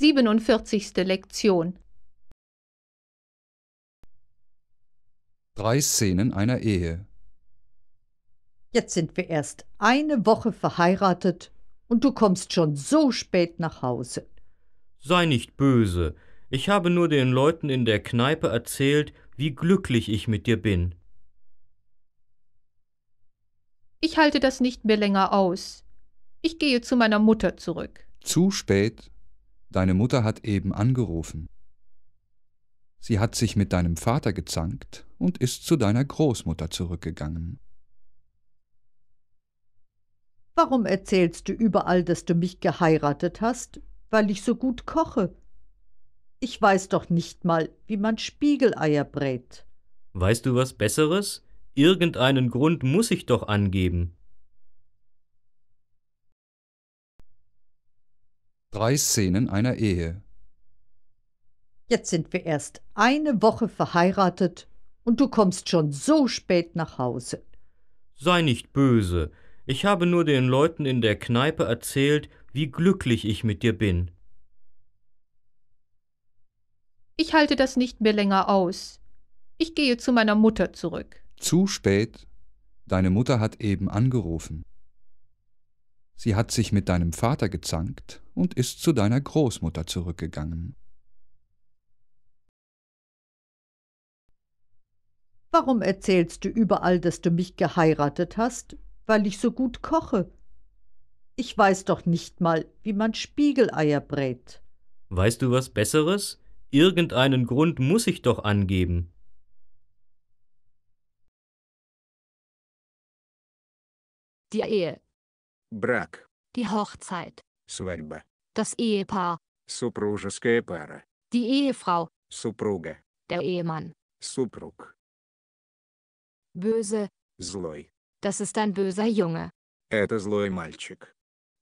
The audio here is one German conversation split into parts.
47. Lektion Drei Szenen einer Ehe Jetzt sind wir erst eine Woche verheiratet und du kommst schon so spät nach Hause. Sei nicht böse. Ich habe nur den Leuten in der Kneipe erzählt, wie glücklich ich mit dir bin. Ich halte das nicht mehr länger aus. Ich gehe zu meiner Mutter zurück. Zu spät Deine Mutter hat eben angerufen. Sie hat sich mit deinem Vater gezankt und ist zu deiner Großmutter zurückgegangen. Warum erzählst du überall, dass du mich geheiratet hast? Weil ich so gut koche. Ich weiß doch nicht mal, wie man Spiegeleier brät. Weißt du was Besseres? Irgendeinen Grund muss ich doch angeben. Drei Szenen einer Ehe. Jetzt sind wir erst eine Woche verheiratet und du kommst schon so spät nach Hause. Sei nicht böse. Ich habe nur den Leuten in der Kneipe erzählt, wie glücklich ich mit dir bin. Ich halte das nicht mehr länger aus. Ich gehe zu meiner Mutter zurück. Zu spät. Deine Mutter hat eben angerufen. Sie hat sich mit deinem Vater gezankt und ist zu deiner Großmutter zurückgegangen. Warum erzählst du überall, dass du mich geheiratet hast? Weil ich so gut koche. Ich weiß doch nicht mal, wie man Spiegeleier brät. Weißt du was Besseres? Irgendeinen Grund muss ich doch angeben. Die Ehe. Brak. Die Hochzeit. Свадьба. Das Ehepaar. Супружеская пара. Die Ehefrau. Супруга. Der Ehemann. Супруг. Böse. Злой. Das ist ein böser Junge. Это злой мальчик.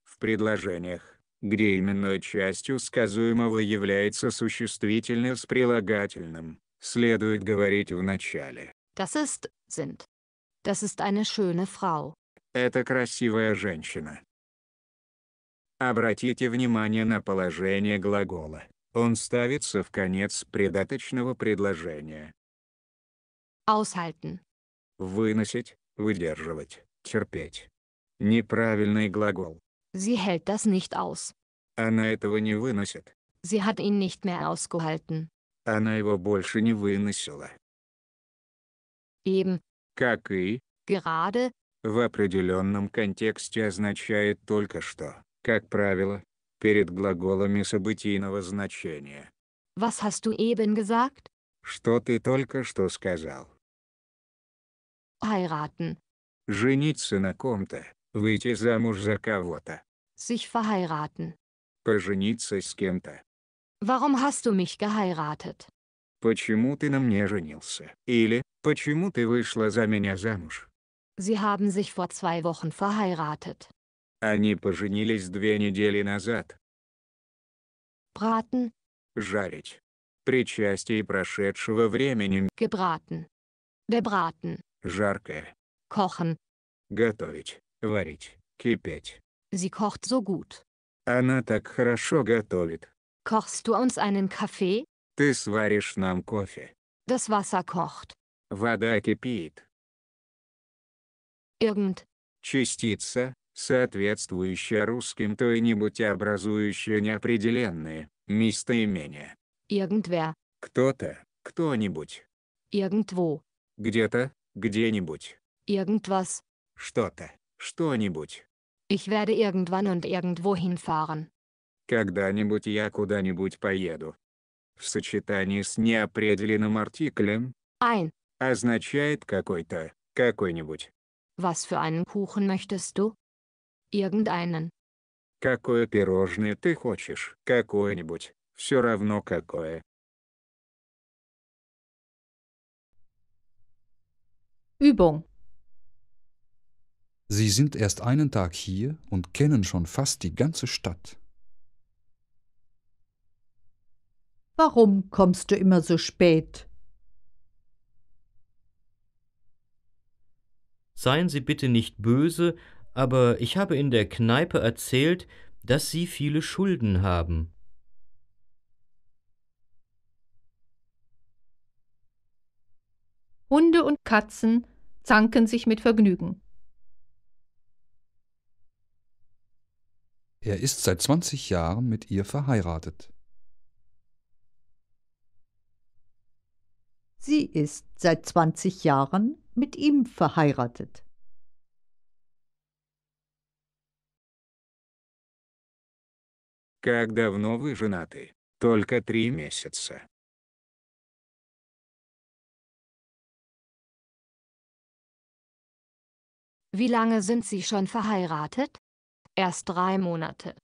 В предложениях, где именной частью сказуемого является существительное с прилагательным, следует говорить в начале. Das ist, sind. Das ist eine schöne Frau. Это красивая женщина. Обратите внимание на положение глагола. Он ставится в конец предаточного предложения. Aushalten. Выносить, выдерживать, терпеть. Неправильный глагол. Sie hält das nicht aus. Она этого не выносит. Sie hat ihn nicht mehr ausgehalten. Она его больше не выносила. Eben. Как и. Gerade. В определенном контексте означает только что как правило, перед глаголами событийного значения. Was hast du eben gesagt? Что ты только что сказал? Heiraten. Жениться на ком-то, выйти замуж за кого-то. Sich verheiraten. Пожениться с кем-то. Warum hast du mich geheiratet? Почему ты на мне женился? Или, почему ты вышла за меня замуж? Sie haben sich vor zwei Wochen verheiratet. Они поженились две недели назад. Братен. Жарить. Причастие прошедшего времени. Gebraten. Bebraten. Жаркое. Кохен. Готовить, варить, кипеть. Sie kocht so gut. Она так хорошо готовит. Kochst du uns einen Kaffee? Ты сваришь нам кофе. Das Wasser kocht. Вода кипит. Irgend. Частица, соответствующее русским той нибудь образующее неопределенные местоимения. Irgendwer. Кто-то, кто-нибудь. Irgendwo. Где-то, где-нибудь. Irgendwas. Что-то, что-нибудь. Ich werde irgendwann und irgendwo hinfahren. Когда-нибудь я куда-нибудь поеду. В сочетании с неопределенным артиклем ein означает какой-то, какой-нибудь. Was für einen Kuchen möchtest du? Irgendeinen. Какое пирожное ты хочешь? Какое-нибудь. Все равно какое. Übung. Sie sind erst einen Tag hier und kennen schon fast die ganze Stadt. Warum kommst du immer so spät? Seien Sie bitte nicht böse, aber ich habe in der Kneipe erzählt, dass Sie viele Schulden haben. Hunde und Katzen zanken sich mit Vergnügen. Er ist seit 20 Jahren mit ihr verheiratet. Sie ist seit 20 Jahren mit ihm verheiratet. Как давно вы женаты? Только три месяца. Wie lange sind Sie schon verheiratet? Erst drei Monate.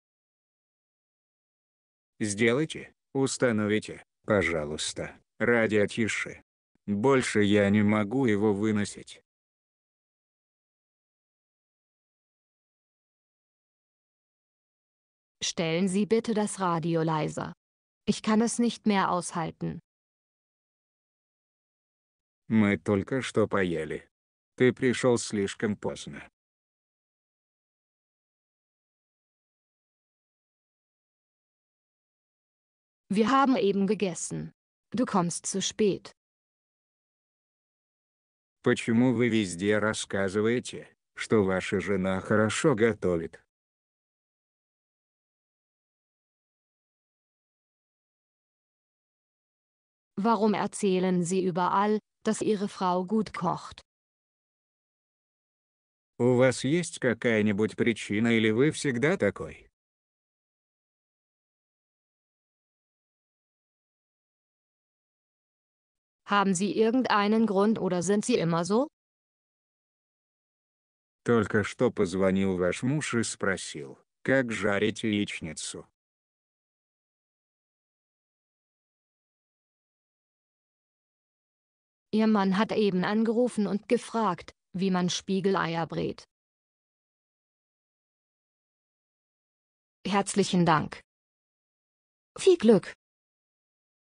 Сделайте, установите, пожалуйста, ради Атиши. Больше я не могу его выносить. Stellen Sie bitte das Radio leiser. Ich kann es nicht mehr aushalten. Мы только что поели. Ты пришел слишком поздно. Wir haben eben gegessen. Du kommst zu spät. Почему вы везде рассказываете, что ваша жена хорошо готовит? Warum erzählen Sie überall, dass Ihre Frau gut kocht? У вас есть какая-нибудь причина или вы всегда такой? Haben Sie irgendeinen Grund oder sind Sie immer so? Только что позвонил ваш муж и спросил, как жарить яичницу. Ihr Mann hat eben angerufen und gefragt, wie man Spiegeleier brät. Herzlichen Dank. Viel Glück!